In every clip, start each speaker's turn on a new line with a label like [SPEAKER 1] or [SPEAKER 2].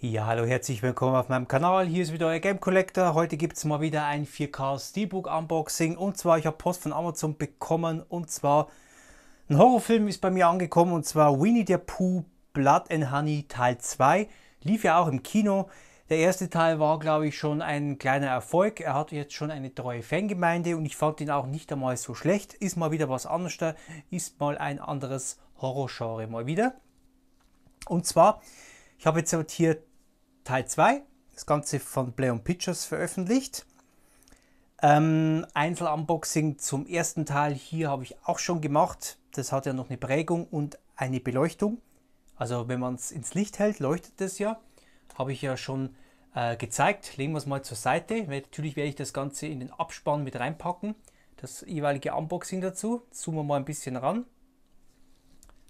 [SPEAKER 1] Ja, hallo, herzlich willkommen auf meinem Kanal. Hier ist wieder euer Game Collector. Heute gibt es mal wieder ein 4K Steelbook Unboxing. Und zwar, ich habe Post von Amazon bekommen. Und zwar, ein Horrorfilm ist bei mir angekommen. Und zwar Winnie the Pooh Blood and Honey Teil 2. Lief ja auch im Kino. Der erste Teil war, glaube ich, schon ein kleiner Erfolg. Er hat jetzt schon eine treue Fangemeinde. Und ich fand ihn auch nicht einmal so schlecht. Ist mal wieder was anderes. Ist mal ein anderes Horrorgenre mal wieder. Und zwar... Ich habe jetzt hier Teil 2, das Ganze von Playon Pictures veröffentlicht. Ähm, Einzelunboxing zum ersten Teil hier habe ich auch schon gemacht. Das hat ja noch eine Prägung und eine Beleuchtung. Also wenn man es ins Licht hält, leuchtet es ja. Habe ich ja schon äh, gezeigt. Legen wir es mal zur Seite. Natürlich werde ich das Ganze in den Abspann mit reinpacken. Das jeweilige Unboxing dazu. Zoomen wir mal ein bisschen ran.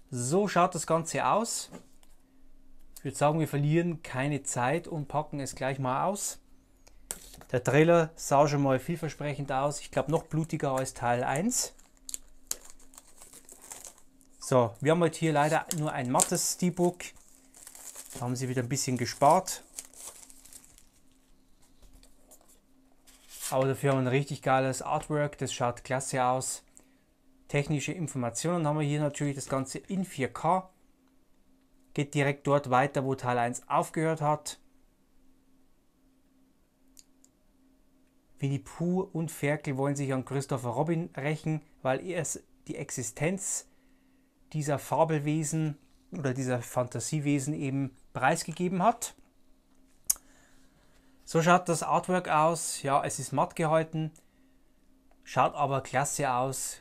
[SPEAKER 1] So schaut das Ganze aus. Ich würde sagen, wir verlieren keine Zeit und packen es gleich mal aus. Der Trailer sah schon mal vielversprechend aus. Ich glaube, noch blutiger als Teil 1. So, wir haben heute halt hier leider nur ein mattes Steelbook. Da haben sie wieder ein bisschen gespart. Aber dafür haben wir ein richtig geiles Artwork. Das schaut klasse aus. Technische Informationen haben wir hier natürlich. Das Ganze in 4K. Geht direkt dort weiter, wo Teil 1 aufgehört hat. Winnie Pooh und Ferkel wollen sich an Christopher Robin rächen, weil er die Existenz dieser Fabelwesen oder dieser Fantasiewesen eben preisgegeben hat. So schaut das Artwork aus. Ja, es ist matt gehalten, schaut aber klasse aus.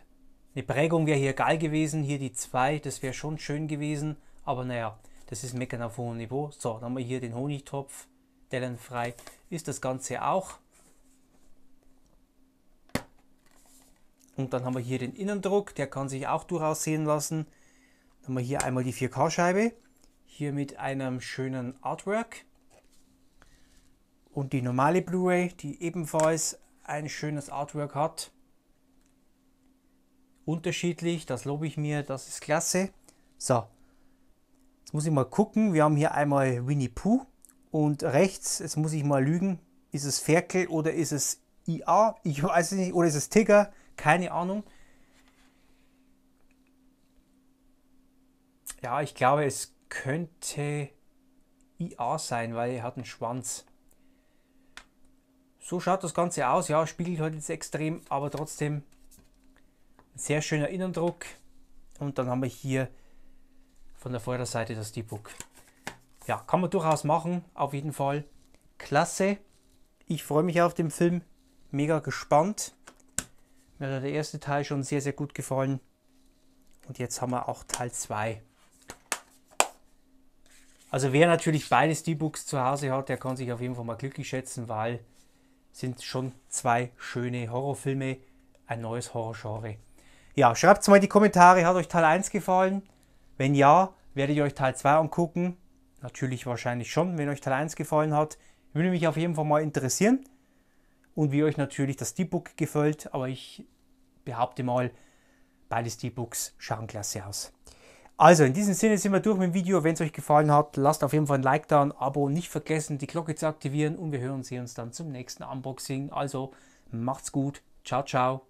[SPEAKER 1] Eine Prägung wäre hier geil gewesen, hier die 2, das wäre schon schön gewesen, aber naja, das ist Meckern auf hohem Niveau. So, dann haben wir hier den Honigtopf. Dellenfrei ist das Ganze auch. Und dann haben wir hier den Innendruck, der kann sich auch durchaus sehen lassen. Dann haben wir hier einmal die 4K-Scheibe, hier mit einem schönen Artwork. Und die normale Blu-ray, die ebenfalls ein schönes Artwork hat. Unterschiedlich, das lobe ich mir, das ist klasse. So, Jetzt muss ich mal gucken. Wir haben hier einmal Winnie Pooh und rechts, jetzt muss ich mal lügen, ist es Ferkel oder ist es IA? Ich weiß es nicht. Oder ist es Tiger? Keine Ahnung. Ja, ich glaube, es könnte IA sein, weil er hat einen Schwanz. So schaut das Ganze aus. Ja, spiegelt heute halt jetzt extrem, aber trotzdem sehr schöner Innendruck. Und dann haben wir hier von der Vorderseite das D-Book. Ja, kann man durchaus machen, auf jeden Fall. Klasse. Ich freue mich auf den Film. Mega gespannt. Mir hat der erste Teil schon sehr, sehr gut gefallen. Und jetzt haben wir auch Teil 2. Also wer natürlich beides D-Books zu Hause hat, der kann sich auf jeden Fall mal glücklich schätzen, weil sind schon zwei schöne Horrorfilme, ein neues Horrorgenre. Ja, schreibt es mal in die Kommentare, hat euch Teil 1 gefallen? Wenn ja, werdet ihr euch Teil 2 angucken? Natürlich wahrscheinlich schon, wenn euch Teil 1 gefallen hat. Würde mich auf jeden Fall mal interessieren. Und wie euch natürlich das D-Book gefällt, aber ich behaupte mal, beides beide books schauen klasse aus. Also in diesem Sinne sind wir durch mit dem Video. Wenn es euch gefallen hat, lasst auf jeden Fall ein Like da, ein Abo, nicht vergessen die Glocke zu aktivieren und wir hören sie uns dann zum nächsten Unboxing. Also macht's gut, ciao, ciao.